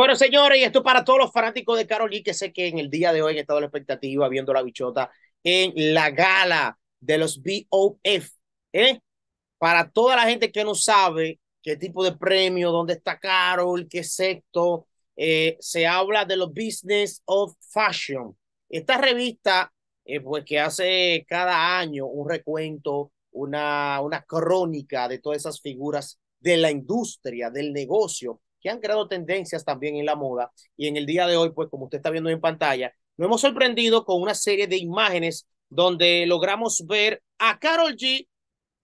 Bueno, señores, y esto para todos los fanáticos de Carol y que sé que en el día de hoy han estado la expectativa viendo la bichota en la gala de los BOF. ¿eh? Para toda la gente que no sabe qué tipo de premio, dónde está Carol, qué sexto, eh, se habla de los Business of Fashion. Esta revista, eh, pues que hace cada año un recuento, una, una crónica de todas esas figuras de la industria, del negocio que han creado tendencias también en la moda. Y en el día de hoy, pues como usted está viendo en pantalla, nos hemos sorprendido con una serie de imágenes donde logramos ver a Carol G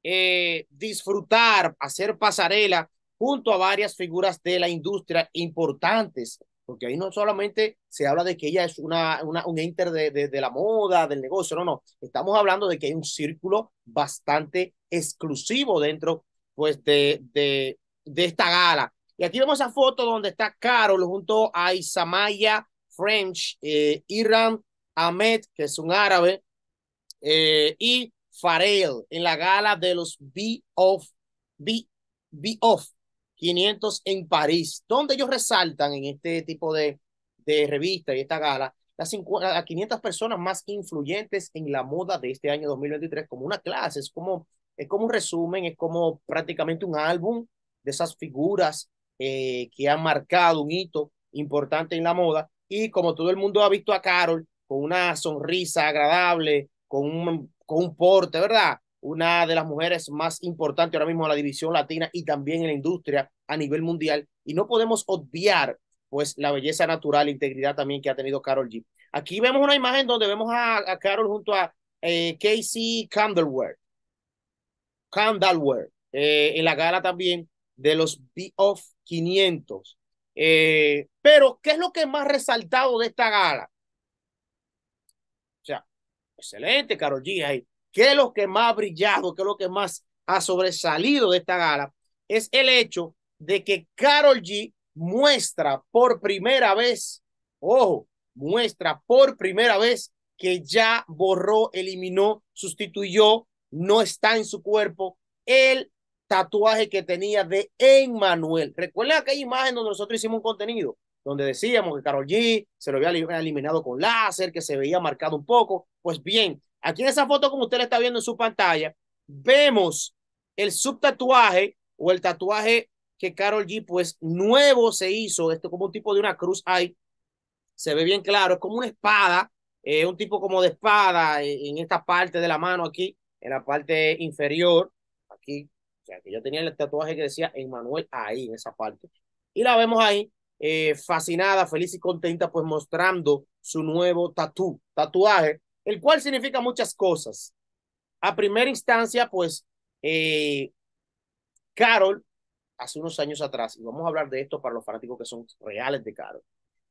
eh, disfrutar, hacer pasarela junto a varias figuras de la industria importantes, porque ahí no solamente se habla de que ella es una, una un enter de, la moda, del negocio, no, no, estamos hablando de que hay un círculo bastante exclusivo dentro pues de, de esta gala y aquí vemos esa foto donde está Carol junto a Isamaya French, eh, Iran Ahmed, que es un árabe, eh, y Farel en la gala de los B-Off, b 500 en París, donde ellos resaltan en este tipo de, de revista y esta gala las a 500 personas más influyentes en la moda de este año 2023 como una clase, es como, es como un resumen, es como prácticamente un álbum de esas figuras eh, que ha marcado un hito importante en la moda. Y como todo el mundo ha visto a Carol, con una sonrisa agradable, con un, con un porte, ¿verdad? Una de las mujeres más importantes ahora mismo en la división latina y también en la industria a nivel mundial. Y no podemos obviar, pues, la belleza natural, e integridad también que ha tenido Carol G. Aquí vemos una imagen donde vemos a, Carol junto a eh, Casey Candleworth, Candleware eh, en la gala también de los b of 500. Eh, pero, ¿qué es lo que más resaltado de esta gala? O sea, excelente, Carol G. ¿Qué es lo que más ha brillado? ¿Qué es lo que más ha sobresalido de esta gala? Es el hecho de que Carol G muestra por primera vez, ojo, muestra por primera vez que ya borró, eliminó, sustituyó, no está en su cuerpo el tatuaje que tenía de Emmanuel. Recuerden aquella imagen donde nosotros hicimos un contenido, donde decíamos que Carol G se lo había eliminado con láser, que se veía marcado un poco. Pues bien, aquí en esa foto, como usted la está viendo en su pantalla, vemos el subtatuaje o el tatuaje que Carol G, pues nuevo se hizo, esto como un tipo de una cruz ahí, se ve bien claro, es como una espada, eh, un tipo como de espada en esta parte de la mano aquí, en la parte inferior, aquí sea, que yo tenía el tatuaje que decía Emmanuel ahí, en esa parte. Y la vemos ahí, eh, fascinada, feliz y contenta, pues mostrando su nuevo tatuaje, el cual significa muchas cosas. A primera instancia, pues, eh, Carol, hace unos años atrás, y vamos a hablar de esto para los fanáticos que son reales de Carol.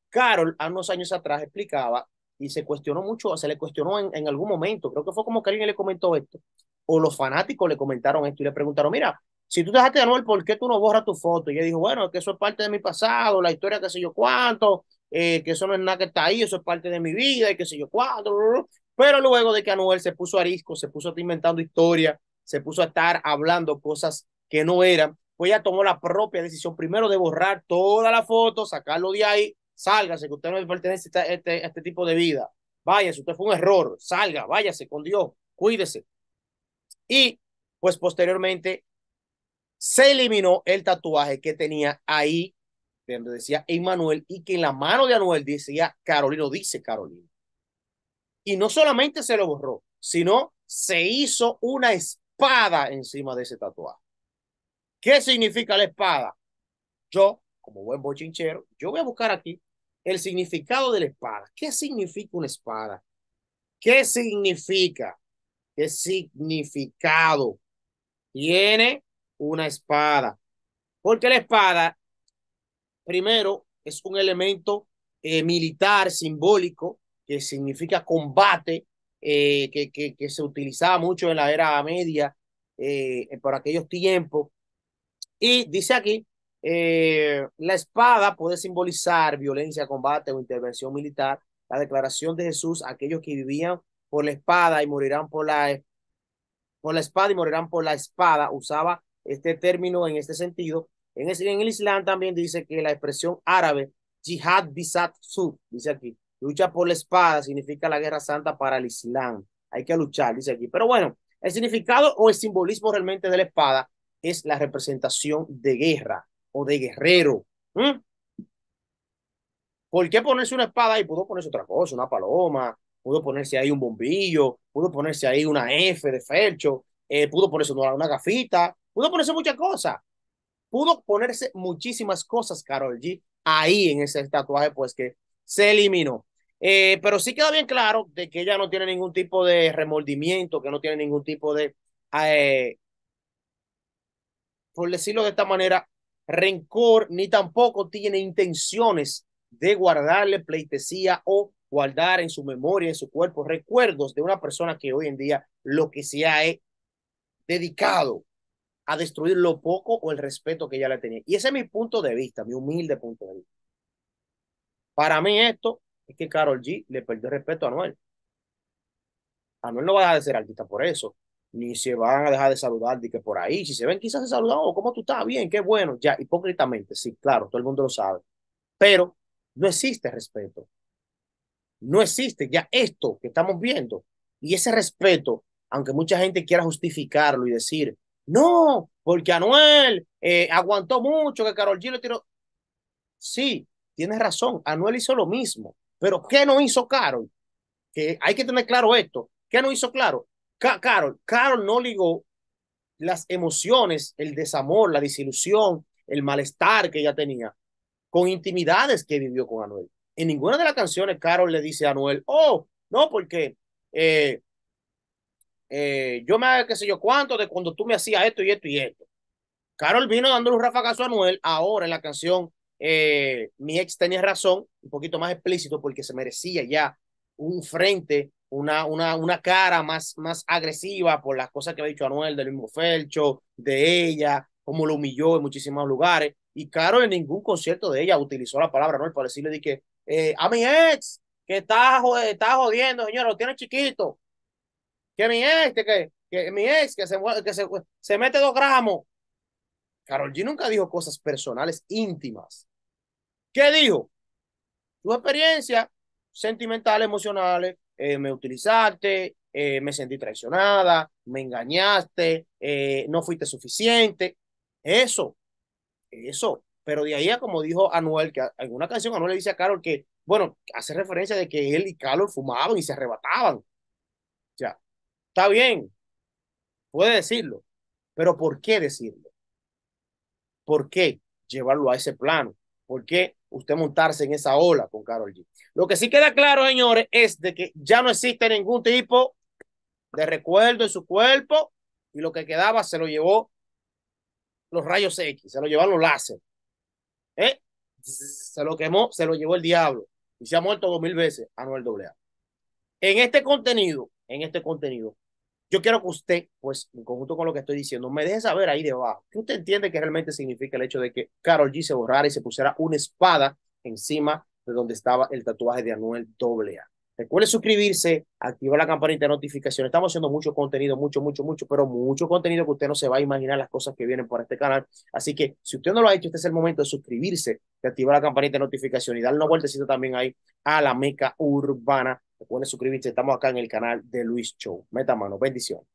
Carol, hace unos años atrás, explicaba y se cuestionó mucho, se le cuestionó en, en algún momento, creo que fue como que alguien le comentó esto, o los fanáticos le comentaron esto y le preguntaron, mira, si tú dejaste a Anuel, ¿por qué tú no borras tu foto? Y ella dijo, bueno, que eso es parte de mi pasado, la historia qué sé yo cuánto, eh, que eso no es nada que está ahí, eso es parte de mi vida y qué sé yo cuánto. Pero luego de que Anuel se puso arisco, se puso a estar inventando historia, se puso a estar hablando cosas que no eran, pues ella tomó la propia decisión primero de borrar toda la foto, sacarlo de ahí, sálgase, que usted no pertenece a este, este, este tipo de vida. si usted fue un error, salga, váyase con Dios, cuídese. Y pues posteriormente se eliminó el tatuaje que tenía ahí, donde decía Emmanuel, y que en la mano de Anuel decía Carolina dice Carolina Y no solamente se lo borró, sino se hizo una espada encima de ese tatuaje. ¿Qué significa la espada? Yo, como buen bochinchero, yo voy a buscar aquí el significado de la espada. ¿Qué significa una espada? ¿Qué significa? ¿Qué significado tiene una espada? Porque la espada, primero, es un elemento eh, militar, simbólico, que significa combate, eh, que, se utilizaba mucho en la era media, eh, por aquellos tiempos. Y dice aquí, la espada puede simbolizar violencia, combate o intervención militar. La declaración de Jesús aquellos que vivían por la espada y morirán por la, por la espada y morirán por la espada. Usaba este término en este sentido. En, el, en el Islam también dice que la expresión árabe, jihad bisat su, dice aquí, lucha por la espada significa la guerra santa para el Islam. Hay que luchar, dice aquí. Pero bueno, el significado o el simbolismo realmente de la espada es la representación de guerra o de guerrero. ¿Por qué ponerse una espada y pudo ponerse otra cosa, una paloma, pudo ponerse ahí un bombillo, pudo ponerse ahí una F de Fercho, eh, pudo ponerse una, una, gafita, pudo ponerse muchas cosas. Pudo ponerse muchísimas cosas, Carol G, ahí en ese tatuaje, pues que se eliminó. Eh, pero sí queda bien claro de que ella no tiene ningún tipo de remordimiento, que no tiene ningún tipo de, eh, por decirlo de esta manera, rencor, ni tampoco tiene intenciones de guardarle pleitesía o guardar en su memoria, en su cuerpo, recuerdos de una persona que hoy en día lo que se ha eh, dedicado a destruir lo poco o el respeto que ella le tenía. Y ese es mi punto de vista, mi humilde punto de vista. Para mí esto es que Carol G le perdió respeto a Anuel. Anuel no va a dejar de ser artista por eso, ni se van a dejar de saludar de que por ahí, si se ven quizás se saludan, o oh, cómo tú estás, bien, qué bueno, ya, hipócritamente, sí, claro, todo el mundo lo sabe, pero no existe respeto. No existe ya esto que estamos viendo. Y ese respeto, aunque mucha gente quiera justificarlo y decir, no, porque Anuel eh, aguantó mucho que Carol G lo tiró. Sí, tienes razón, Anuel hizo lo mismo. Pero ¿qué no hizo Carol? Que hay que tener claro esto. ¿Qué no hizo claro? Carol, Carol no ligó las emociones, el desamor, la desilusión, el malestar que ella tenía con intimidades que vivió con Anuel en ninguna de las canciones Carol le dice a Anuel, oh, no, porque eh, eh, yo me, qué sé yo, cuánto de cuando tú me hacías esto y esto y esto. Carol vino dándole un rafagazo a Anuel ahora en la canción eh, Mi ex tenía razón, un poquito más explícito porque se merecía ya un frente, una, una, una cara más, más agresiva por las cosas que había dicho Anuel del mismo Felcho, de ella, cómo lo humilló en muchísimos lugares. Y Carol en ningún concierto de ella utilizó la palabra Anuel para decirle que eh, a mi ex, que está, está jodiendo, señor, lo tiene chiquito. Que mi ex, que, que mi ex, que se, que se, mete dos gramos. Carol G nunca dijo cosas personales íntimas. ¿Qué dijo? Tu experiencia sentimental, emocionales, eh, me utilizaste, eh, me sentí traicionada, me engañaste, no fuiste suficiente. Eso, eso. Pero de ahí a como dijo Anuel, que alguna canción Anuel le dice a Carol que, bueno, hace referencia de que él y Carol fumaban y se arrebataban. O sea, está bien, puede decirlo, pero ¿por qué decirlo? ¿Por qué llevarlo a ese plano? ¿Por qué usted montarse en esa ola con Carol G? Lo que sí queda claro, señores, es de que ya no existe ningún tipo de recuerdo en su cuerpo y lo que quedaba se lo llevó los rayos X, se lo llevaron los láser. Eh, se lo quemó, se lo llevó el diablo. Y se ha muerto dos mil veces, Anuel Doblea. En este contenido, en este contenido, yo quiero que usted, pues, en conjunto con lo que estoy diciendo, me deje saber ahí debajo. Que usted entiende que realmente significa el hecho de que Carol G se borrara y se pusiera una espada encima de donde estaba el tatuaje de Anuel AA? Recuerde suscribirse, activar la campanita de notificaciones. Estamos haciendo mucho contenido, mucho, mucho, mucho, pero mucho contenido que usted no se va a imaginar las cosas que vienen por este canal. Así que si usted no lo ha hecho, este es el momento de suscribirse, de activar la campanita de notificaciones y darle una vueltecita también ahí a la meca urbana. Recuerde suscribirse, estamos acá en el canal de Luis Show. Meta mano, bendiciones.